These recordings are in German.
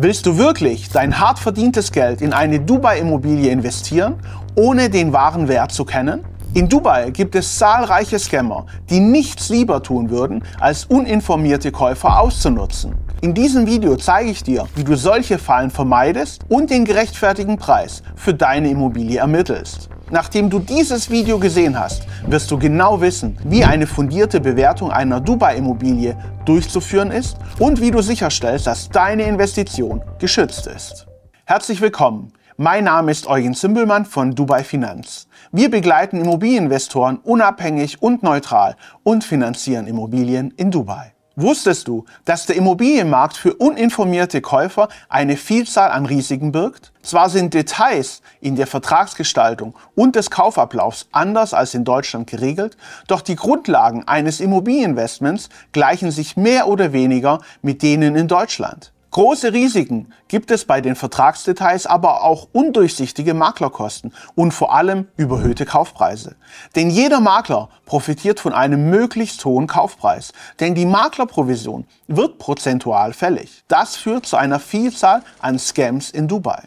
Willst du wirklich dein hart verdientes Geld in eine Dubai-Immobilie investieren, ohne den wahren Wert zu kennen? In Dubai gibt es zahlreiche Scammer, die nichts lieber tun würden, als uninformierte Käufer auszunutzen. In diesem Video zeige ich dir, wie du solche Fallen vermeidest und den gerechtfertigten Preis für deine Immobilie ermittelst. Nachdem du dieses Video gesehen hast, wirst du genau wissen, wie eine fundierte Bewertung einer Dubai-Immobilie durchzuführen ist und wie du sicherstellst, dass deine Investition geschützt ist. Herzlich willkommen. Mein Name ist Eugen Zimbelmann von Dubai Finanz. Wir begleiten Immobilieninvestoren unabhängig und neutral und finanzieren Immobilien in Dubai. Wusstest du, dass der Immobilienmarkt für uninformierte Käufer eine Vielzahl an Risiken birgt? Zwar sind Details in der Vertragsgestaltung und des Kaufablaufs anders als in Deutschland geregelt, doch die Grundlagen eines Immobilieninvestments gleichen sich mehr oder weniger mit denen in Deutschland. Große Risiken gibt es bei den Vertragsdetails, aber auch undurchsichtige Maklerkosten und vor allem überhöhte Kaufpreise. Denn jeder Makler profitiert von einem möglichst hohen Kaufpreis, denn die Maklerprovision wird prozentual fällig. Das führt zu einer Vielzahl an Scams in Dubai.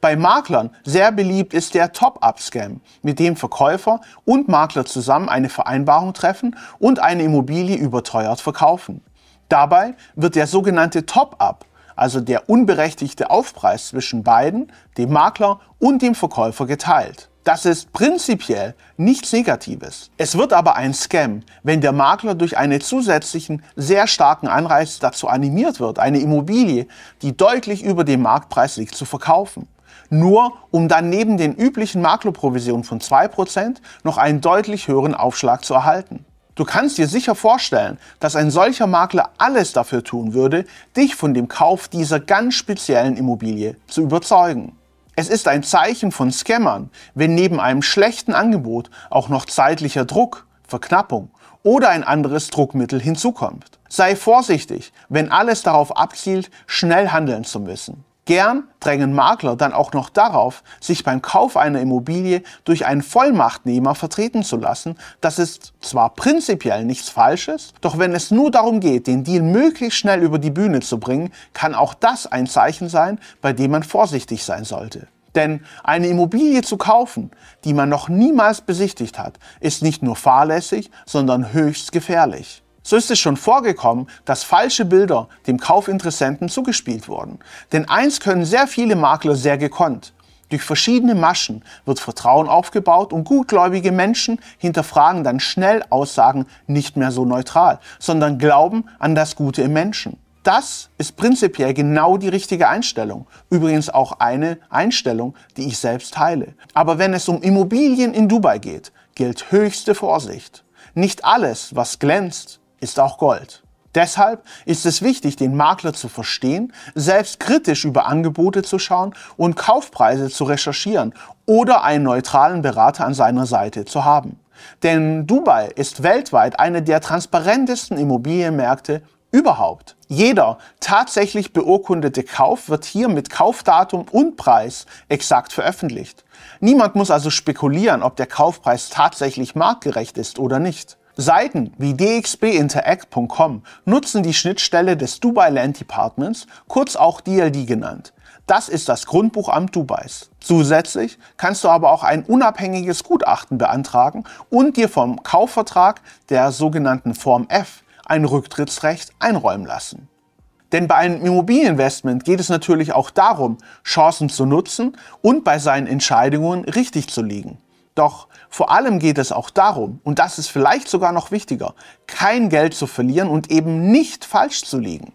Bei Maklern sehr beliebt ist der Top-Up-Scam, mit dem Verkäufer und Makler zusammen eine Vereinbarung treffen und eine Immobilie überteuert verkaufen. Dabei wird der sogenannte Top-Up also der unberechtigte Aufpreis zwischen beiden, dem Makler und dem Verkäufer, geteilt. Das ist prinzipiell nichts Negatives. Es wird aber ein Scam, wenn der Makler durch einen zusätzlichen, sehr starken Anreiz dazu animiert wird, eine Immobilie, die deutlich über dem Marktpreis liegt, zu verkaufen. Nur um dann neben den üblichen Maklerprovisionen von 2% noch einen deutlich höheren Aufschlag zu erhalten. Du kannst dir sicher vorstellen, dass ein solcher Makler alles dafür tun würde, dich von dem Kauf dieser ganz speziellen Immobilie zu überzeugen. Es ist ein Zeichen von Scammern, wenn neben einem schlechten Angebot auch noch zeitlicher Druck, Verknappung oder ein anderes Druckmittel hinzukommt. Sei vorsichtig, wenn alles darauf abzielt, schnell handeln zu müssen. Gern drängen Makler dann auch noch darauf, sich beim Kauf einer Immobilie durch einen Vollmachtnehmer vertreten zu lassen. Das ist zwar prinzipiell nichts Falsches, doch wenn es nur darum geht, den Deal möglichst schnell über die Bühne zu bringen, kann auch das ein Zeichen sein, bei dem man vorsichtig sein sollte. Denn eine Immobilie zu kaufen, die man noch niemals besichtigt hat, ist nicht nur fahrlässig, sondern höchst gefährlich. So ist es schon vorgekommen, dass falsche Bilder dem Kaufinteressenten zugespielt wurden. Denn eins können sehr viele Makler sehr gekonnt. Durch verschiedene Maschen wird Vertrauen aufgebaut und gutgläubige Menschen hinterfragen dann schnell Aussagen nicht mehr so neutral, sondern glauben an das Gute im Menschen. Das ist prinzipiell genau die richtige Einstellung. Übrigens auch eine Einstellung, die ich selbst teile. Aber wenn es um Immobilien in Dubai geht, gilt höchste Vorsicht. Nicht alles, was glänzt, ist auch Gold. Deshalb ist es wichtig, den Makler zu verstehen, selbst kritisch über Angebote zu schauen und Kaufpreise zu recherchieren oder einen neutralen Berater an seiner Seite zu haben. Denn Dubai ist weltweit eine der transparentesten Immobilienmärkte überhaupt. Jeder tatsächlich beurkundete Kauf wird hier mit Kaufdatum und Preis exakt veröffentlicht. Niemand muss also spekulieren, ob der Kaufpreis tatsächlich marktgerecht ist oder nicht. Seiten wie dxbinteract.com nutzen die Schnittstelle des Dubai Land Departments, kurz auch DLD genannt. Das ist das Grundbuchamt Dubais. Zusätzlich kannst du aber auch ein unabhängiges Gutachten beantragen und dir vom Kaufvertrag der sogenannten Form F ein Rücktrittsrecht einräumen lassen. Denn bei einem Immobilieninvestment geht es natürlich auch darum, Chancen zu nutzen und bei seinen Entscheidungen richtig zu liegen. Doch vor allem geht es auch darum, und das ist vielleicht sogar noch wichtiger, kein Geld zu verlieren und eben nicht falsch zu liegen.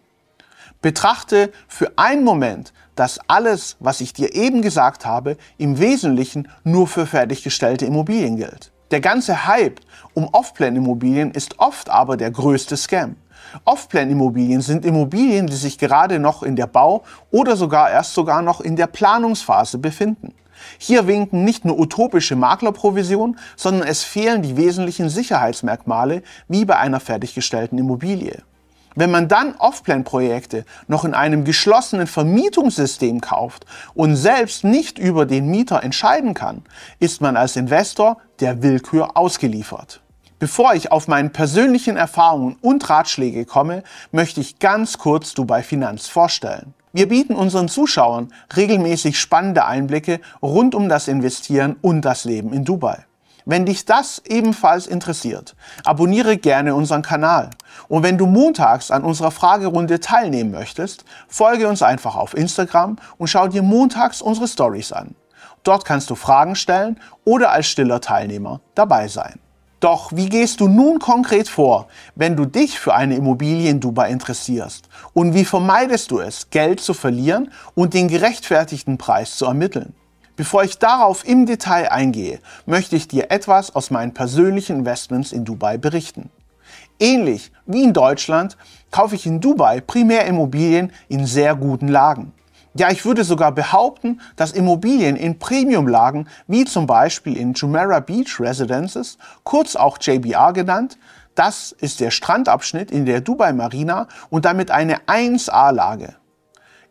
Betrachte für einen Moment, dass alles, was ich dir eben gesagt habe, im Wesentlichen nur für fertiggestellte Immobilien gilt. Der ganze Hype um Off-Plan-Immobilien ist oft aber der größte Scam. Off-Plan-Immobilien sind Immobilien, die sich gerade noch in der Bau- oder sogar erst sogar noch in der Planungsphase befinden. Hier winken nicht nur utopische Maklerprovisionen, sondern es fehlen die wesentlichen Sicherheitsmerkmale wie bei einer fertiggestellten Immobilie. Wenn man dann offplan projekte noch in einem geschlossenen Vermietungssystem kauft und selbst nicht über den Mieter entscheiden kann, ist man als Investor der Willkür ausgeliefert. Bevor ich auf meine persönlichen Erfahrungen und Ratschläge komme, möchte ich ganz kurz Dubai Finanz vorstellen. Wir bieten unseren Zuschauern regelmäßig spannende Einblicke rund um das Investieren und das Leben in Dubai. Wenn dich das ebenfalls interessiert, abonniere gerne unseren Kanal. Und wenn du montags an unserer Fragerunde teilnehmen möchtest, folge uns einfach auf Instagram und schau dir montags unsere Stories an. Dort kannst du Fragen stellen oder als stiller Teilnehmer dabei sein. Doch wie gehst du nun konkret vor, wenn du dich für eine Immobilie in Dubai interessierst? Und wie vermeidest du es, Geld zu verlieren und den gerechtfertigten Preis zu ermitteln? Bevor ich darauf im Detail eingehe, möchte ich dir etwas aus meinen persönlichen Investments in Dubai berichten. Ähnlich wie in Deutschland kaufe ich in Dubai primär Immobilien in sehr guten Lagen. Ja, ich würde sogar behaupten, dass Immobilien in Premiumlagen, wie zum Beispiel in Jumeirah Beach Residences, kurz auch JBR genannt, das ist der Strandabschnitt in der Dubai Marina und damit eine 1A-Lage.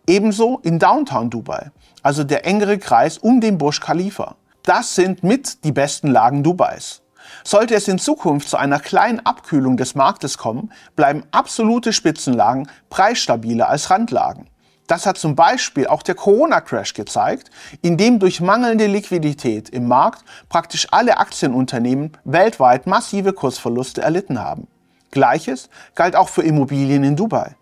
Ebenso in Downtown Dubai, also der engere Kreis um den Burj Khalifa. Das sind mit die besten Lagen Dubais. Sollte es in Zukunft zu einer kleinen Abkühlung des Marktes kommen, bleiben absolute Spitzenlagen preisstabiler als Randlagen. Das hat zum Beispiel auch der Corona-Crash gezeigt, in dem durch mangelnde Liquidität im Markt praktisch alle Aktienunternehmen weltweit massive Kursverluste erlitten haben. Gleiches galt auch für Immobilien in Dubai.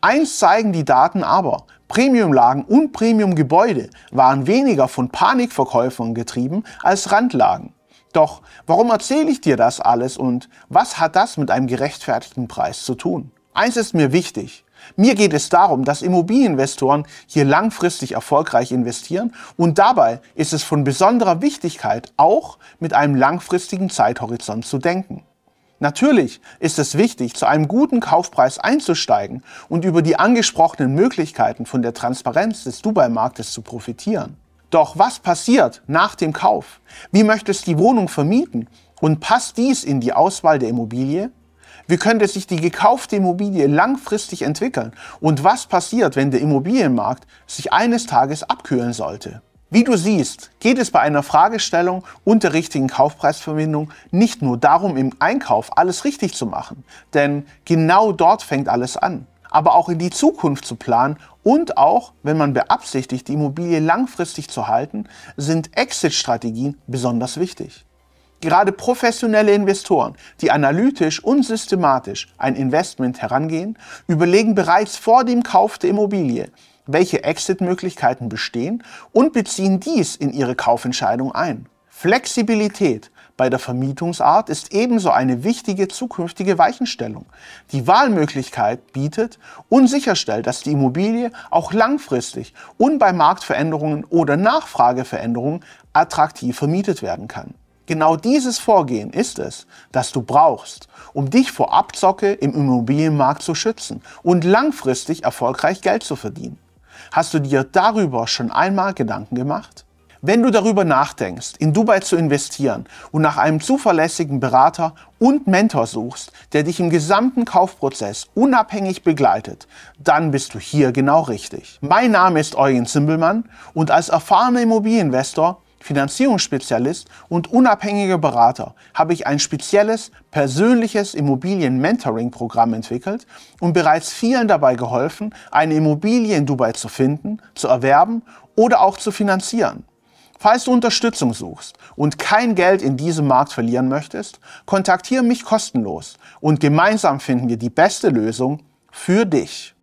Eins zeigen die Daten aber, Premiumlagen und Premiumgebäude waren weniger von Panikverkäufern getrieben als Randlagen. Doch warum erzähle ich dir das alles und was hat das mit einem gerechtfertigten Preis zu tun? Eins ist mir wichtig, mir geht es darum, dass Immobilieninvestoren hier langfristig erfolgreich investieren und dabei ist es von besonderer Wichtigkeit, auch mit einem langfristigen Zeithorizont zu denken. Natürlich ist es wichtig, zu einem guten Kaufpreis einzusteigen und über die angesprochenen Möglichkeiten von der Transparenz des Dubai-Marktes zu profitieren. Doch was passiert nach dem Kauf? Wie möchtest du die Wohnung vermieten? Und passt dies in die Auswahl der Immobilie? Wie könnte sich die gekaufte Immobilie langfristig entwickeln? Und was passiert, wenn der Immobilienmarkt sich eines Tages abkühlen sollte? Wie du siehst, geht es bei einer Fragestellung und der richtigen Kaufpreisverbindung nicht nur darum, im Einkauf alles richtig zu machen, denn genau dort fängt alles an, aber auch in die Zukunft zu planen und auch, wenn man beabsichtigt, die Immobilie langfristig zu halten, sind Exit-Strategien besonders wichtig. Gerade professionelle Investoren, die analytisch und systematisch ein Investment herangehen, überlegen bereits vor dem Kauf der Immobilie, welche Exit-Möglichkeiten bestehen und beziehen dies in ihre Kaufentscheidung ein. Flexibilität bei der Vermietungsart ist ebenso eine wichtige zukünftige Weichenstellung, die Wahlmöglichkeit bietet und sicherstellt, dass die Immobilie auch langfristig und bei Marktveränderungen oder Nachfrageveränderungen attraktiv vermietet werden kann. Genau dieses Vorgehen ist es, das du brauchst, um dich vor Abzocke im Immobilienmarkt zu schützen und langfristig erfolgreich Geld zu verdienen. Hast du dir darüber schon einmal Gedanken gemacht? Wenn du darüber nachdenkst, in Dubai zu investieren und nach einem zuverlässigen Berater und Mentor suchst, der dich im gesamten Kaufprozess unabhängig begleitet, dann bist du hier genau richtig. Mein Name ist Eugen Zimbelmann und als erfahrener Immobilieninvestor Finanzierungsspezialist und unabhängiger Berater habe ich ein spezielles persönliches Immobilien-Mentoring-Programm entwickelt und bereits vielen dabei geholfen, eine Immobilie in Dubai zu finden, zu erwerben oder auch zu finanzieren. Falls du Unterstützung suchst und kein Geld in diesem Markt verlieren möchtest, kontaktiere mich kostenlos und gemeinsam finden wir die beste Lösung für dich.